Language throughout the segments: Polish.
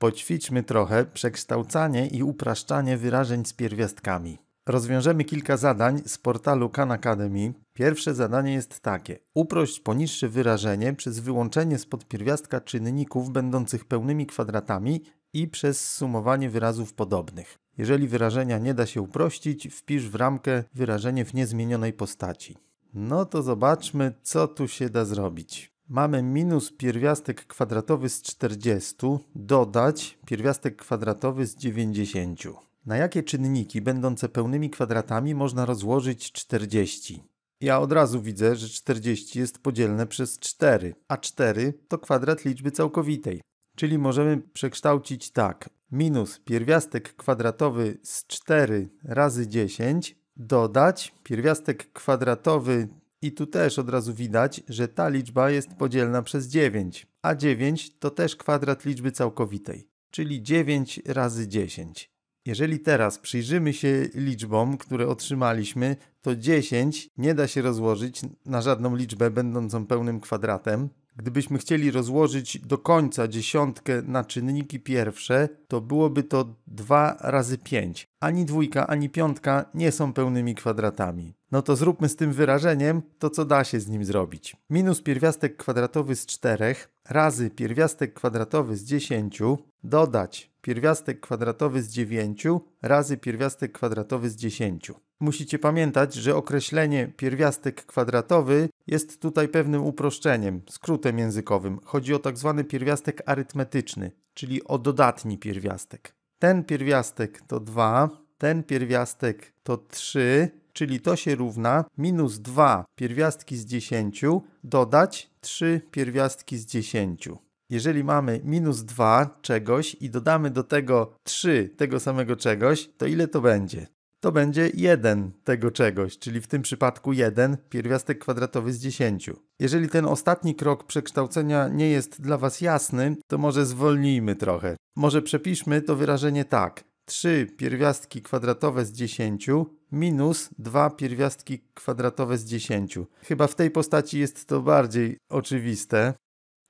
Poćwiczmy trochę przekształcanie i upraszczanie wyrażeń z pierwiastkami. Rozwiążemy kilka zadań z portalu Khan Academy. Pierwsze zadanie jest takie. Uprość poniższe wyrażenie przez wyłączenie spod pierwiastka czynników będących pełnymi kwadratami i przez sumowanie wyrazów podobnych. Jeżeli wyrażenia nie da się uprościć, wpisz w ramkę wyrażenie w niezmienionej postaci. No to zobaczmy, co tu się da zrobić mamy minus pierwiastek kwadratowy z 40, dodać pierwiastek kwadratowy z 90. Na jakie czynniki będące pełnymi kwadratami można rozłożyć 40? Ja od razu widzę, że 40 jest podzielne przez 4, a 4 to kwadrat liczby całkowitej. Czyli możemy przekształcić tak. Minus pierwiastek kwadratowy z 4 razy 10 dodać pierwiastek kwadratowy i tu też od razu widać, że ta liczba jest podzielna przez 9, a 9 to też kwadrat liczby całkowitej, czyli 9 razy 10. Jeżeli teraz przyjrzymy się liczbom, które otrzymaliśmy, to 10 nie da się rozłożyć na żadną liczbę będącą pełnym kwadratem. Gdybyśmy chcieli rozłożyć do końca dziesiątkę na czynniki pierwsze, to byłoby to 2 razy 5. Ani dwójka, ani piątka nie są pełnymi kwadratami no to zróbmy z tym wyrażeniem to, co da się z nim zrobić. Minus pierwiastek kwadratowy z 4 razy pierwiastek kwadratowy z 10 dodać pierwiastek kwadratowy z 9 razy pierwiastek kwadratowy z 10. Musicie pamiętać, że określenie pierwiastek kwadratowy jest tutaj pewnym uproszczeniem, skrótem językowym. Chodzi o tak zwany pierwiastek arytmetyczny, czyli o dodatni pierwiastek. Ten pierwiastek to 2, ten pierwiastek to 3, czyli to się równa minus 2 pierwiastki z 10 dodać 3 pierwiastki z 10. Jeżeli mamy minus 2 czegoś i dodamy do tego 3 tego samego czegoś, to ile to będzie? To będzie 1 tego czegoś, czyli w tym przypadku 1 pierwiastek kwadratowy z 10. Jeżeli ten ostatni krok przekształcenia nie jest dla Was jasny, to może zwolnijmy trochę. Może przepiszmy to wyrażenie tak. 3 pierwiastki kwadratowe z 10 minus 2 pierwiastki kwadratowe z 10. Chyba w tej postaci jest to bardziej oczywiste.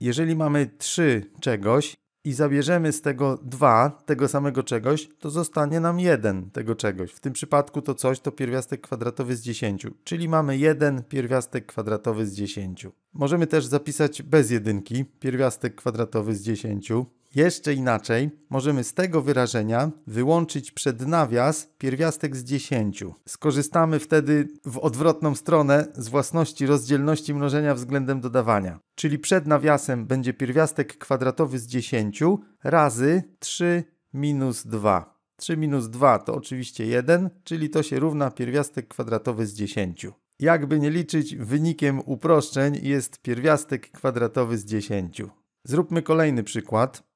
Jeżeli mamy 3 czegoś i zabierzemy z tego 2 tego samego czegoś, to zostanie nam 1 tego czegoś. W tym przypadku to coś to pierwiastek kwadratowy z 10, czyli mamy 1 pierwiastek kwadratowy z 10. Możemy też zapisać bez jedynki pierwiastek kwadratowy z 10 jeszcze inaczej, możemy z tego wyrażenia wyłączyć przed nawias pierwiastek z 10. Skorzystamy wtedy w odwrotną stronę z własności rozdzielności mnożenia względem dodawania. Czyli przed nawiasem będzie pierwiastek kwadratowy z 10 razy 3 minus 2. 3 minus 2 to oczywiście 1, czyli to się równa pierwiastek kwadratowy z 10. Jakby nie liczyć, wynikiem uproszczeń jest pierwiastek kwadratowy z 10. Zróbmy kolejny przykład.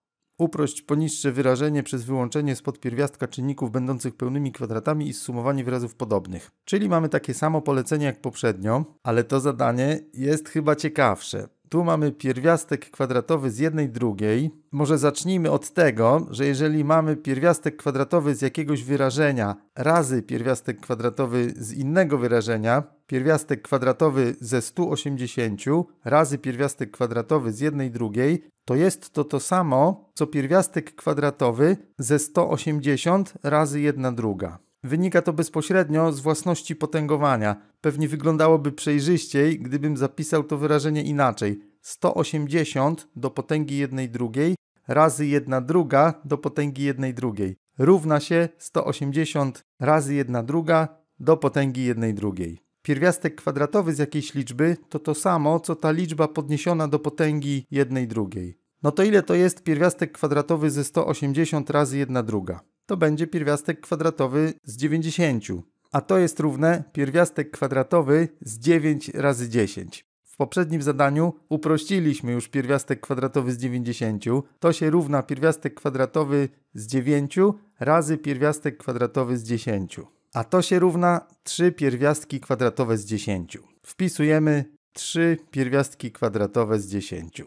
Uprość poniższe wyrażenie przez wyłączenie spod pierwiastka czynników będących pełnymi kwadratami i sumowanie wyrazów podobnych. Czyli mamy takie samo polecenie jak poprzednio, ale to zadanie jest chyba ciekawsze. Tu mamy pierwiastek kwadratowy z jednej drugiej. Może zacznijmy od tego, że jeżeli mamy pierwiastek kwadratowy z jakiegoś wyrażenia razy pierwiastek kwadratowy z innego wyrażenia, pierwiastek kwadratowy ze 180 razy pierwiastek kwadratowy z jednej drugiej, to jest to to samo, co pierwiastek kwadratowy ze 180 razy jedna druga. Wynika to bezpośrednio z własności potęgowania. Pewnie wyglądałoby przejrzyściej, gdybym zapisał to wyrażenie inaczej. 180 do potęgi jednej drugiej razy 1 druga do potęgi jednej drugiej równa się 180 razy 1 druga do potęgi jednej drugiej. Pierwiastek kwadratowy z jakiejś liczby to to samo, co ta liczba podniesiona do potęgi jednej drugiej. No to ile to jest pierwiastek kwadratowy ze 180 razy 1 druga? to będzie pierwiastek kwadratowy z 90, a to jest równe pierwiastek kwadratowy z 9 razy 10. W poprzednim zadaniu uprościliśmy już pierwiastek kwadratowy z 90. To się równa pierwiastek kwadratowy z 9 razy pierwiastek kwadratowy z 10. A to się równa 3 pierwiastki kwadratowe z 10. Wpisujemy 3 pierwiastki kwadratowe z 10.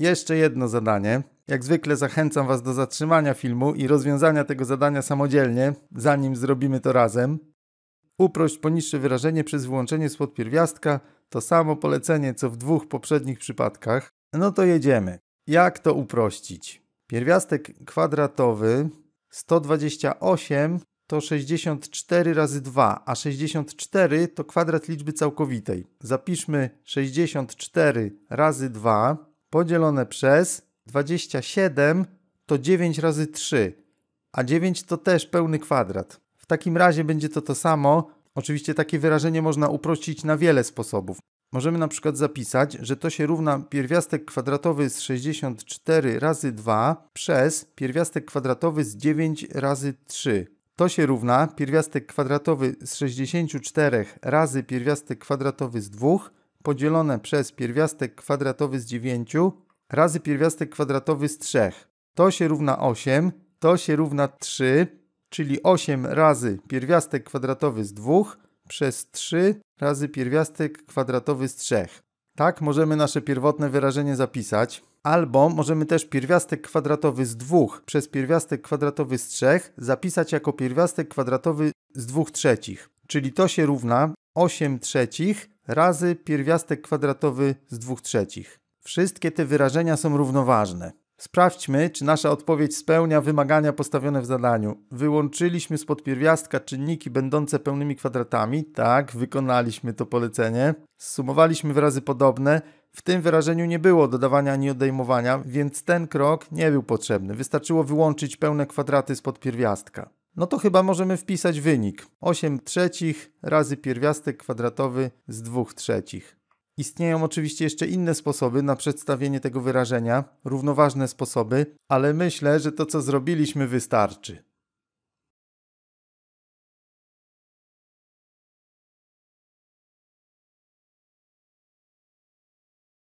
Jeszcze jedno zadanie. Jak zwykle zachęcam Was do zatrzymania filmu i rozwiązania tego zadania samodzielnie, zanim zrobimy to razem. Uprość poniższe wyrażenie przez wyłączenie spod pierwiastka to samo polecenie co w dwóch poprzednich przypadkach. No to jedziemy. Jak to uprościć? Pierwiastek kwadratowy 128 to 64 razy 2, a 64 to kwadrat liczby całkowitej. Zapiszmy 64 razy 2 podzielone przez 27 to 9 razy 3, a 9 to też pełny kwadrat. W takim razie będzie to to samo. Oczywiście takie wyrażenie można uprościć na wiele sposobów. Możemy na przykład zapisać, że to się równa pierwiastek kwadratowy z 64 razy 2 przez pierwiastek kwadratowy z 9 razy 3. To się równa pierwiastek kwadratowy z 64 razy pierwiastek kwadratowy z 2 podzielone przez pierwiastek kwadratowy z 9 razy pierwiastek kwadratowy z 3. To się równa 8, to się równa 3, czyli 8 razy pierwiastek kwadratowy z 2 przez 3 razy pierwiastek kwadratowy z 3. Tak możemy nasze pierwotne wyrażenie zapisać. Albo możemy też pierwiastek kwadratowy z 2 przez pierwiastek kwadratowy z 3 zapisać jako pierwiastek kwadratowy z 2 trzecich czyli to się równa 8 trzecich razy pierwiastek kwadratowy z 2 trzecich. Wszystkie te wyrażenia są równoważne. Sprawdźmy, czy nasza odpowiedź spełnia wymagania postawione w zadaniu. Wyłączyliśmy spod pierwiastka czynniki będące pełnymi kwadratami. Tak, wykonaliśmy to polecenie. Zsumowaliśmy wyrazy podobne. W tym wyrażeniu nie było dodawania ani odejmowania, więc ten krok nie był potrzebny. Wystarczyło wyłączyć pełne kwadraty spod pierwiastka no to chyba możemy wpisać wynik. 8 trzecich razy pierwiastek kwadratowy z 2 trzecich. Istnieją oczywiście jeszcze inne sposoby na przedstawienie tego wyrażenia, równoważne sposoby, ale myślę, że to co zrobiliśmy wystarczy.